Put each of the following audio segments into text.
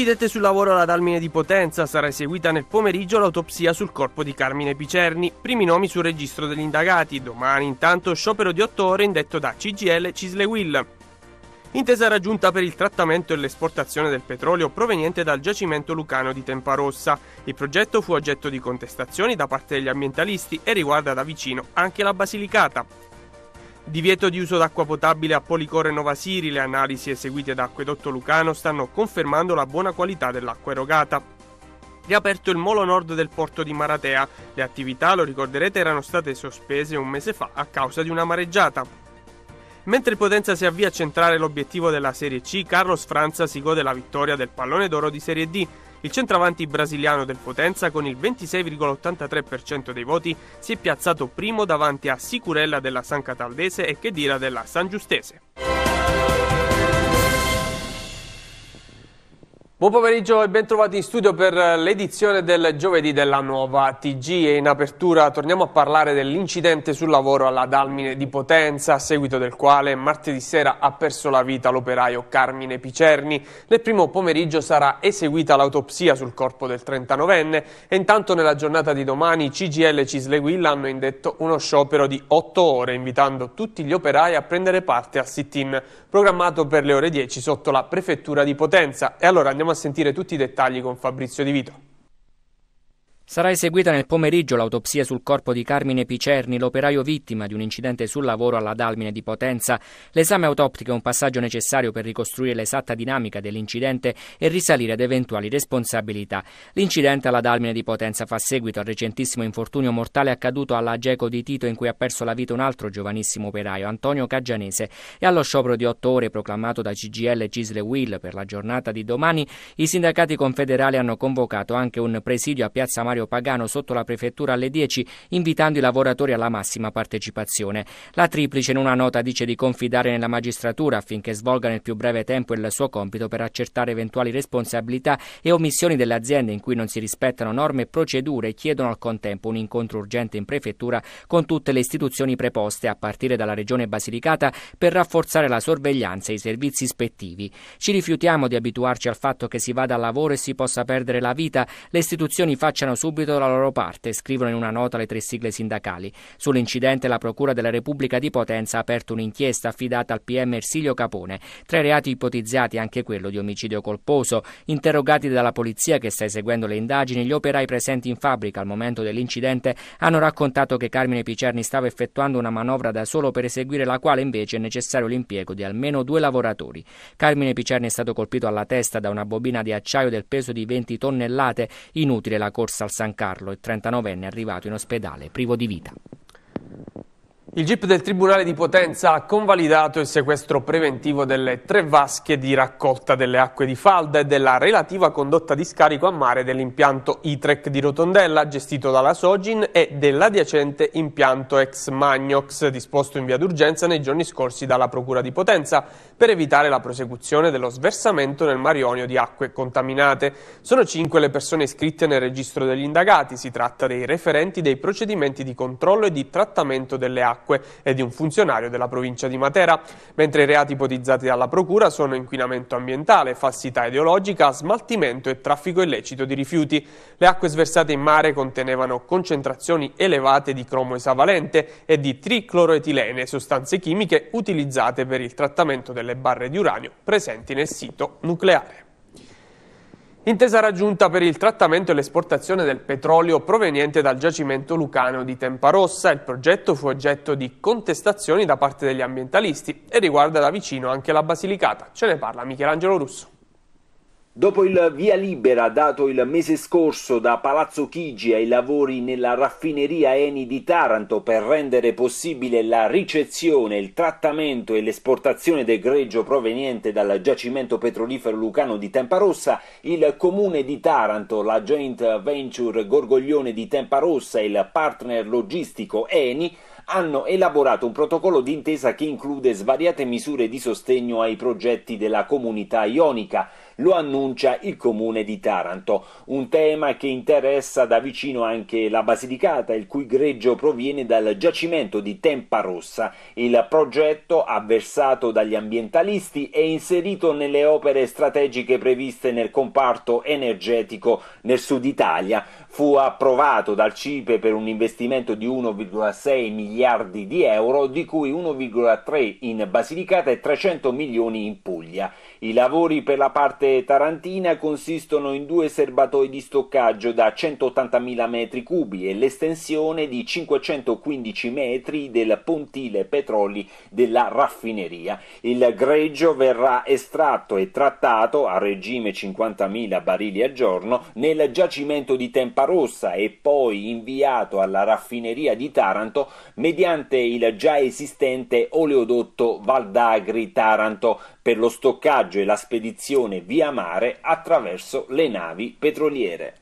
Incidente sul lavoro alla Dalmine di Potenza, sarà eseguita nel pomeriggio l'autopsia sul corpo di Carmine Picerni, primi nomi sul registro degli indagati, domani intanto sciopero di otto ore indetto da CGL Cisle Will. Intesa raggiunta per il trattamento e l'esportazione del petrolio proveniente dal giacimento lucano di Temparossa. Il progetto fu oggetto di contestazioni da parte degli ambientalisti e riguarda da vicino anche la Basilicata. Divieto di uso d'acqua potabile a Policore Nova Siri, le analisi eseguite da Acquedotto Lucano stanno confermando la buona qualità dell'acqua erogata. Riaperto il molo nord del porto di Maratea, le attività, lo ricorderete, erano state sospese un mese fa a causa di una mareggiata. Mentre Potenza si avvia a centrare l'obiettivo della Serie C, Carlos Franza si gode la vittoria del pallone d'oro di Serie D, il centravanti brasiliano del Potenza con il 26,83% dei voti si è piazzato primo davanti a Sicurella della San Cataldese e Chedira della San Giustese. Buon pomeriggio e ben trovati in studio per eh, l'edizione del giovedì della nuova TG e in apertura torniamo a parlare dell'incidente sul lavoro alla Dalmine di Potenza a seguito del quale martedì sera ha perso la vita l'operaio Carmine Picerni. Nel primo pomeriggio sarà eseguita l'autopsia sul corpo del 39enne e intanto nella giornata di domani CGL e Cisleguilla hanno indetto uno sciopero di 8 ore invitando tutti gli operai a prendere parte al sit-in programmato per le ore 10 sotto la prefettura di Potenza. E allora andiamo andiamo a sentire tutti i dettagli con Fabrizio Di Vito. Sarà eseguita nel pomeriggio l'autopsia sul corpo di Carmine Picerni, l'operaio vittima di un incidente sul lavoro alla Dalmine di Potenza. L'esame autoptico è un passaggio necessario per ricostruire l'esatta dinamica dell'incidente e risalire ad eventuali responsabilità. L'incidente alla Dalmine di Potenza fa seguito al recentissimo infortunio mortale accaduto alla Geco di Tito in cui ha perso la vita un altro giovanissimo operaio, Antonio Caggianese, e allo sciopero di otto ore proclamato da CGL Gisle Will per la giornata di domani, i sindacati confederali hanno convocato anche un presidio a Piazza Mario Mario Pagano sotto la prefettura alle 10, invitando i lavoratori alla massima partecipazione. La triplice in una nota dice di confidare nella magistratura affinché svolga nel più breve tempo il suo compito per accertare eventuali responsabilità e omissioni delle aziende in cui non si rispettano norme e procedure e chiedono al contempo un incontro urgente in prefettura con tutte le istituzioni preposte, a partire dalla Regione Basilicata, per rafforzare la sorveglianza e i servizi ispettivi. Ci rifiutiamo di abituarci al fatto che si vada al lavoro e si possa perdere la vita, le istituzioni facciano subito subito la loro parte, scrivono in una nota le tre sigle sindacali. Sull'incidente la Procura della Repubblica di Potenza ha aperto un'inchiesta affidata al PM Ersilio Capone. Tra i reati ipotizzati anche quello di omicidio colposo. Interrogati dalla polizia che sta eseguendo le indagini, gli operai presenti in fabbrica al momento dell'incidente hanno raccontato che Carmine Picerni stava effettuando una manovra da solo per eseguire la quale invece è necessario l'impiego di almeno due lavoratori. Carmine Picerni è stato colpito alla testa da una bobina di acciaio del peso di 20 tonnellate, inutile la corsa al San Carlo, il 39enne è arrivato in ospedale privo di vita. Il GIP del Tribunale di Potenza ha convalidato il sequestro preventivo delle tre vasche di raccolta delle acque di falda e della relativa condotta di scarico a mare dell'impianto ITREC di Rotondella, gestito dalla Sogin, e dell'adiacente impianto ex Magnox, disposto in via d'urgenza nei giorni scorsi dalla Procura di Potenza, per evitare la prosecuzione dello sversamento nel Marionio di acque contaminate. Sono cinque le persone iscritte nel registro degli indagati, si tratta dei referenti dei procedimenti di controllo e di trattamento delle acque acque e di un funzionario della provincia di Matera, mentre i reati ipotizzati dalla Procura sono inquinamento ambientale, falsità ideologica, smaltimento e traffico illecito di rifiuti. Le acque sversate in mare contenevano concentrazioni elevate di cromo esavalente e di tricloroetilene, sostanze chimiche utilizzate per il trattamento delle barre di uranio presenti nel sito nucleare. Intesa raggiunta per il trattamento e l'esportazione del petrolio proveniente dal giacimento lucano di Temparossa. Il progetto fu oggetto di contestazioni da parte degli ambientalisti e riguarda da vicino anche la Basilicata. Ce ne parla Michelangelo Russo. Dopo il via libera dato il mese scorso da Palazzo Chigi ai lavori nella raffineria Eni di Taranto per rendere possibile la ricezione, il trattamento e l'esportazione del greggio proveniente dal giacimento petrolifero lucano di Temparossa, il comune di Taranto, la joint venture Gorgoglione di Temparossa e il partner logistico Eni hanno elaborato un protocollo d'intesa che include svariate misure di sostegno ai progetti della comunità ionica lo annuncia il comune di Taranto, un tema che interessa da vicino anche la Basilicata, il cui greggio proviene dal giacimento di Tempa Rossa. Il progetto, avversato dagli ambientalisti, è inserito nelle opere strategiche previste nel comparto energetico nel sud Italia. Fu approvato dal CIPE per un investimento di 1,6 miliardi di euro, di cui 1,3 in Basilicata e 300 milioni in Puglia. I lavori per la parte tarantina consistono in due serbatoi di stoccaggio da 180.000 metri cubi e l'estensione di 515 metri del pontile petroli della raffineria. Il greggio verrà estratto e trattato a regime 50.000 barili al giorno nel giacimento di Tempa Rossa e poi inviato alla raffineria di Taranto mediante il già esistente oleodotto Valdagri-Taranto per lo stoccaggio e la spedizione via mare attraverso le navi petroliere.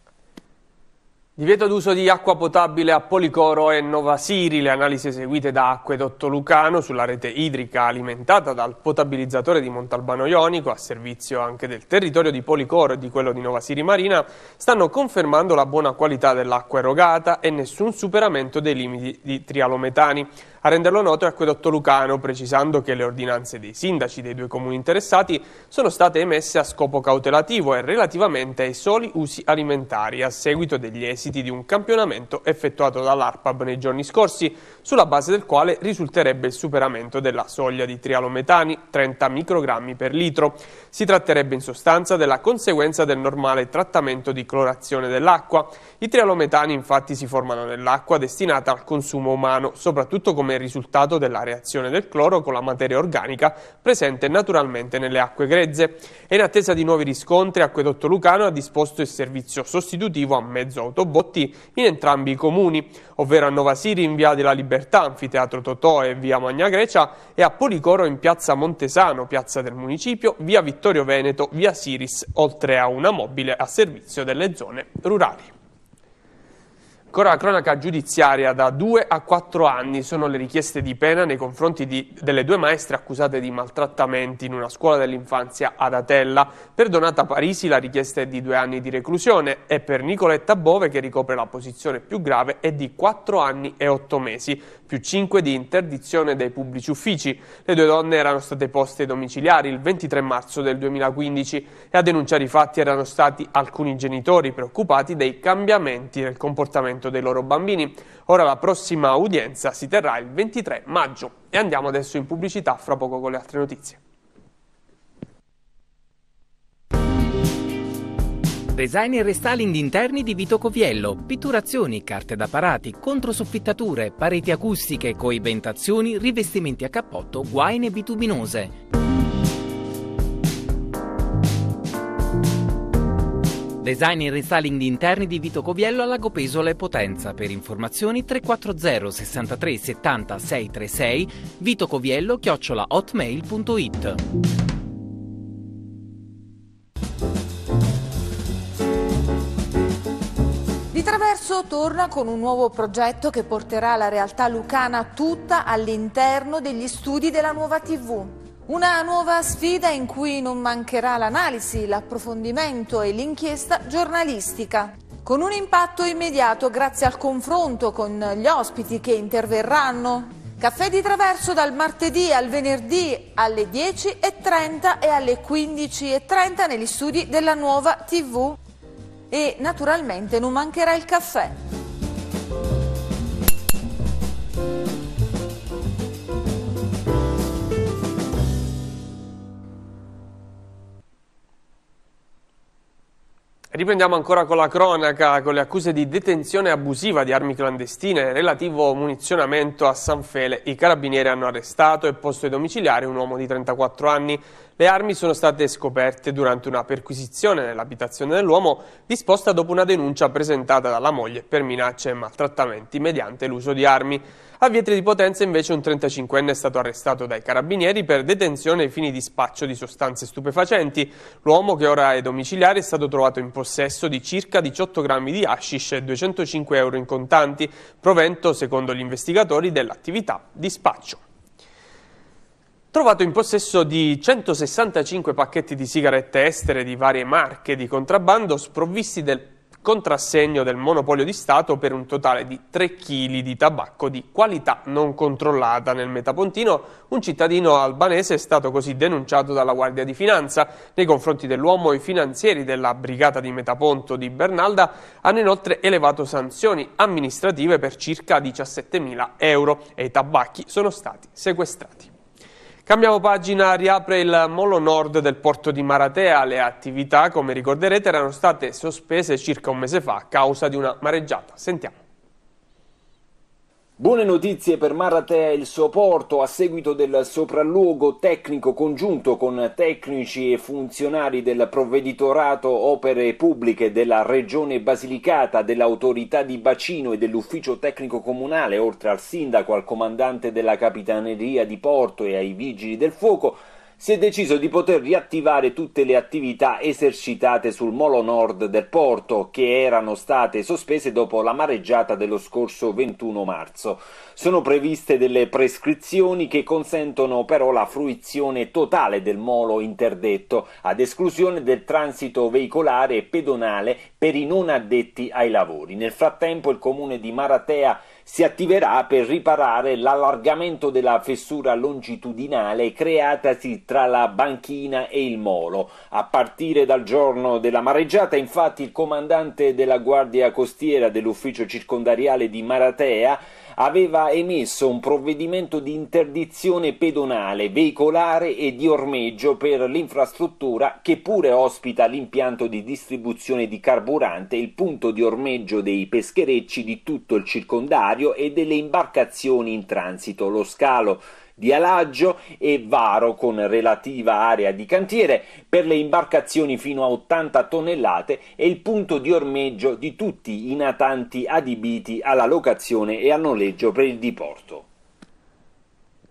Divieto d'uso di acqua potabile a Policoro e Novasiri, le analisi eseguite da Acquedotto Lucano sulla rete idrica alimentata dal potabilizzatore di Montalbano Ionico, a servizio anche del territorio di Policoro e di quello di Novasiri Marina, stanno confermando la buona qualità dell'acqua erogata e nessun superamento dei limiti di trialometani. A renderlo noto è Acquedotto Lucano, precisando che le ordinanze dei sindaci dei due comuni interessati sono state emesse a scopo cautelativo e relativamente ai soli usi alimentari, a seguito degli esiti di un campionamento effettuato dall'ARPAB nei giorni scorsi, sulla base del quale risulterebbe il superamento della soglia di trialometani, 30 microgrammi per litro. Si tratterebbe in sostanza della conseguenza del normale trattamento di clorazione dell'acqua. I trialometani infatti si formano nell'acqua destinata al consumo umano, soprattutto come come risultato della reazione del cloro con la materia organica presente naturalmente nelle acque grezze. E in attesa di nuovi riscontri, Acquedotto Lucano ha disposto il servizio sostitutivo a mezzo autobotti in entrambi i comuni, ovvero a Nova Siri in via della Libertà, anfiteatro Totò e via Magna Grecia, e a Policoro in piazza Montesano, piazza del municipio, via Vittorio Veneto, via Siris, oltre a una mobile a servizio delle zone rurali. Ancora la cronaca giudiziaria da 2 a 4 anni sono le richieste di pena nei confronti di, delle due maestre accusate di maltrattamenti in una scuola dell'infanzia ad Atella. Per Donata Parisi la richiesta è di 2 anni di reclusione e per Nicoletta Bove che ricopre la posizione più grave è di 4 anni e 8 mesi più 5 di interdizione dai pubblici uffici. Le due donne erano state poste ai domiciliari il 23 marzo del 2015 e a denunciare i fatti erano stati alcuni genitori preoccupati dei cambiamenti nel comportamento dei loro bambini. Ora la prossima udienza si terrà il 23 maggio e andiamo adesso in pubblicità fra poco con le altre notizie. Design e restyling di interni di Vito Coviello, pitturazioni, carte da parati, controsoffittature, pareti acustiche, coibentazioni, rivestimenti a cappotto, guaine bituminose. Design e restyling di interni di Vito Coviello a Lago Pesola e Potenza. Per informazioni 340 63 70 636 vitocoviello hotmail.it. torna con un nuovo progetto che porterà la realtà lucana tutta all'interno degli studi della nuova TV. Una nuova sfida in cui non mancherà l'analisi, l'approfondimento e l'inchiesta giornalistica. Con un impatto immediato grazie al confronto con gli ospiti che interverranno. Caffè di traverso dal martedì al venerdì alle 10.30 e alle 15.30 negli studi della nuova TV e naturalmente non mancherà il caffè. Riprendiamo ancora con la cronaca, con le accuse di detenzione abusiva di armi clandestine e relativo munizionamento a San Fele. I carabinieri hanno arrestato e posto ai domiciliari un uomo di 34 anni. Le armi sono state scoperte durante una perquisizione nell'abitazione dell'uomo disposta dopo una denuncia presentata dalla moglie per minacce e maltrattamenti mediante l'uso di armi. A Vietri di Potenza invece un 35enne è stato arrestato dai carabinieri per detenzione ai fini di spaccio di sostanze stupefacenti. L'uomo, che ora è domiciliare, è stato trovato in possesso di circa 18 grammi di hashish e 205 euro in contanti, provento, secondo gli investigatori, dell'attività di spaccio. Trovato in possesso di 165 pacchetti di sigarette estere di varie marche di contrabbando sprovvisti del contrassegno del monopolio di Stato per un totale di 3 kg di tabacco di qualità non controllata nel Metapontino. Un cittadino albanese è stato così denunciato dalla Guardia di Finanza. Nei confronti dell'uomo i finanzieri della brigata di Metaponto di Bernalda hanno inoltre elevato sanzioni amministrative per circa 17.000 euro e i tabacchi sono stati sequestrati. Cambiamo pagina, riapre il molo nord del porto di Maratea. Le attività, come ricorderete, erano state sospese circa un mese fa a causa di una mareggiata. Sentiamo. Buone notizie per Maratea e il suo porto a seguito del sopralluogo tecnico congiunto con tecnici e funzionari del provveditorato opere pubbliche della regione Basilicata, dell'autorità di bacino e dell'ufficio tecnico comunale, oltre al sindaco, al comandante della capitaneria di porto e ai vigili del fuoco si è deciso di poter riattivare tutte le attività esercitate sul molo nord del porto che erano state sospese dopo la mareggiata dello scorso 21 marzo. Sono previste delle prescrizioni che consentono però la fruizione totale del molo interdetto, ad esclusione del transito veicolare e pedonale per i non addetti ai lavori. Nel frattempo il comune di Maratea si attiverà per riparare l'allargamento della fessura longitudinale creatasi tra la banchina e il molo. A partire dal giorno della mareggiata, infatti, il comandante della Guardia Costiera dell'ufficio circondariale di Maratea aveva emesso un provvedimento di interdizione pedonale, veicolare e di ormeggio per l'infrastruttura che pure ospita l'impianto di distribuzione di carburante, il punto di ormeggio dei pescherecci di tutto il circondario e delle imbarcazioni in transito, lo scalo di alaggio e varo con relativa area di cantiere per le imbarcazioni fino a 80 tonnellate e il punto di ormeggio di tutti i natanti adibiti alla locazione e al noleggio per il diporto.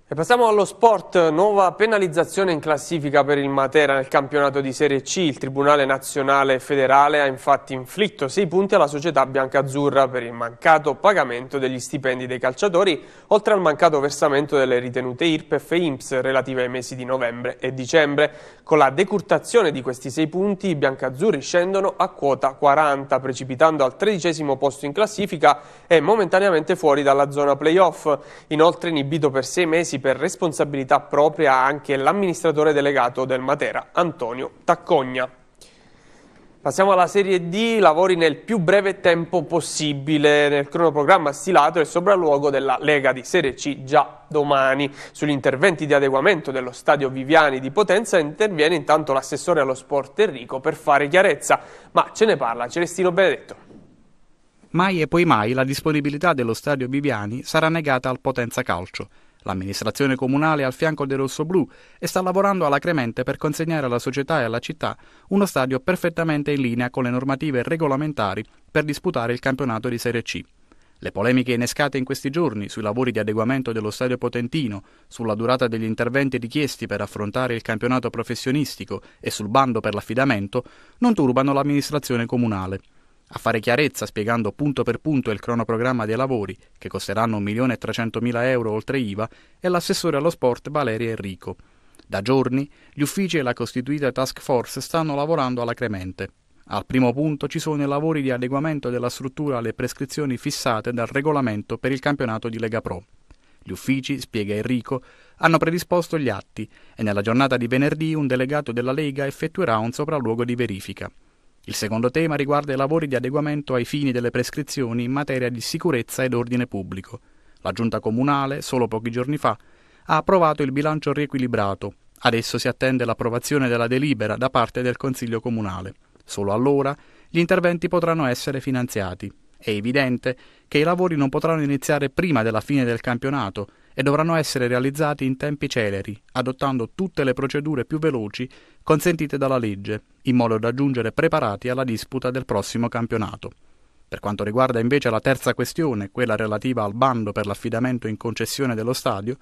E passiamo allo sport, nuova penalizzazione in classifica per il Matera nel campionato di Serie C. Il Tribunale Nazionale Federale ha infatti inflitto sei punti alla società biancazzurra per il mancato pagamento degli stipendi dei calciatori, oltre al mancato versamento delle ritenute IRPEF e IMSS relative ai mesi di novembre e dicembre. Con la decurtazione di questi sei punti i biancazzurri scendono a quota 40, precipitando al tredicesimo posto in classifica e momentaneamente fuori dalla zona playoff. Inoltre inibito per sei mesi dimessi per responsabilità propria anche l'amministratore delegato del Matera, Antonio Taccogna. Passiamo alla Serie D, lavori nel più breve tempo possibile. Nel cronoprogramma stilato è il sopralluogo della Lega di Serie C già domani. Sugli interventi di adeguamento dello stadio Viviani di Potenza interviene intanto l'assessore allo sport Enrico per fare chiarezza, ma ce ne parla Celestino Benedetto. Mai e poi mai la disponibilità dello stadio Viviani sarà negata al Potenza Calcio. L'amministrazione comunale è al fianco dei rossoblù e sta lavorando alacremente per consegnare alla società e alla città uno stadio perfettamente in linea con le normative regolamentari per disputare il campionato di Serie C. Le polemiche innescate in questi giorni sui lavori di adeguamento dello stadio potentino, sulla durata degli interventi richiesti per affrontare il campionato professionistico e sul bando per l'affidamento non turbano l'amministrazione comunale. A fare chiarezza, spiegando punto per punto il cronoprogramma dei lavori, che costeranno 1.300.000 euro oltre IVA, è l'assessore allo sport Valeria Enrico. Da giorni gli uffici e la costituita task force stanno lavorando alacremente. Al primo punto ci sono i lavori di adeguamento della struttura alle prescrizioni fissate dal regolamento per il campionato di Lega Pro. Gli uffici, spiega Enrico, hanno predisposto gli atti e nella giornata di venerdì un delegato della Lega effettuerà un sopralluogo di verifica. Il secondo tema riguarda i lavori di adeguamento ai fini delle prescrizioni in materia di sicurezza ed ordine pubblico. La Giunta Comunale, solo pochi giorni fa, ha approvato il bilancio riequilibrato. Adesso si attende l'approvazione della delibera da parte del Consiglio Comunale. Solo allora gli interventi potranno essere finanziati. È evidente che i lavori non potranno iniziare prima della fine del campionato, e dovranno essere realizzati in tempi celeri, adottando tutte le procedure più veloci consentite dalla legge, in modo da giungere preparati alla disputa del prossimo campionato. Per quanto riguarda invece la terza questione, quella relativa al bando per l'affidamento in concessione dello stadio,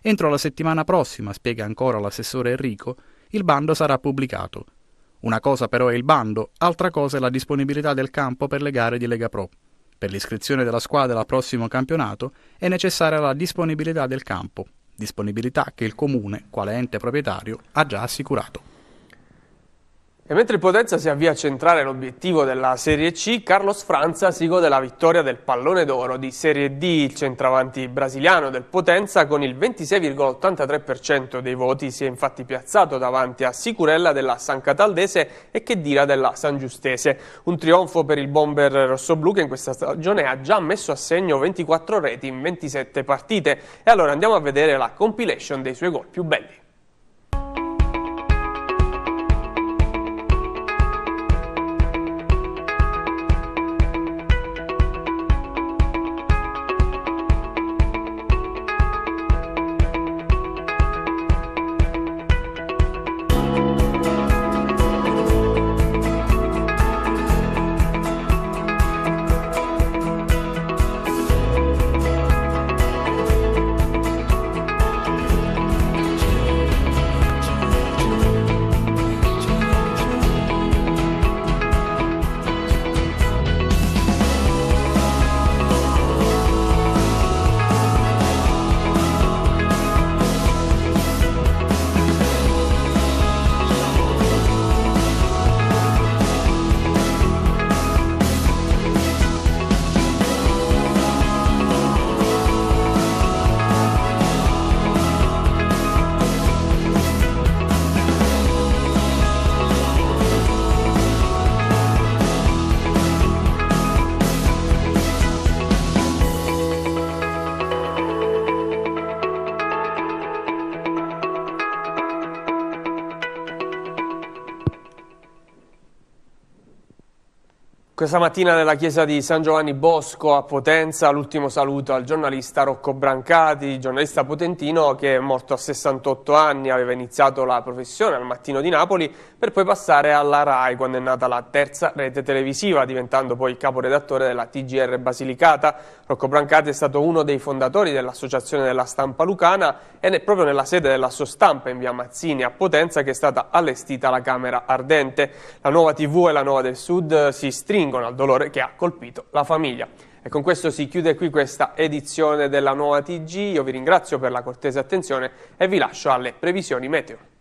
entro la settimana prossima, spiega ancora l'assessore Enrico, il bando sarà pubblicato. Una cosa però è il bando, altra cosa è la disponibilità del campo per le gare di Lega Pro. Per l'iscrizione della squadra al prossimo campionato è necessaria la disponibilità del campo, disponibilità che il comune, quale ente proprietario, ha già assicurato. E mentre il Potenza si avvia a centrare l'obiettivo della Serie C, Carlos Franza si gode la vittoria del pallone d'oro di Serie D, il centravanti brasiliano del Potenza con il 26,83% dei voti si è infatti piazzato davanti a Sicurella della San Cataldese e Chedira della San Giustese. Un trionfo per il bomber rossoblu che in questa stagione ha già messo a segno 24 reti in 27 partite. E allora andiamo a vedere la compilation dei suoi gol più belli. Questa mattina nella chiesa di San Giovanni Bosco a Potenza l'ultimo saluto al giornalista Rocco Brancati, giornalista potentino che è morto a 68 anni, aveva iniziato la professione al mattino di Napoli per poi passare alla RAI quando è nata la terza rete televisiva diventando poi caporedattore della TGR Basilicata. Rocco Brancati è stato uno dei fondatori dell'Associazione della Stampa Lucana ed è proprio nella sede della sua stampa in via Mazzini a Potenza che è stata allestita la Camera Ardente. La nuova TV e la nuova del Sud si stringono risalgono al dolore che ha colpito la famiglia. E con questo si chiude qui questa edizione della nuova TG. Io vi ringrazio per la cortese attenzione e vi lascio alle previsioni meteo.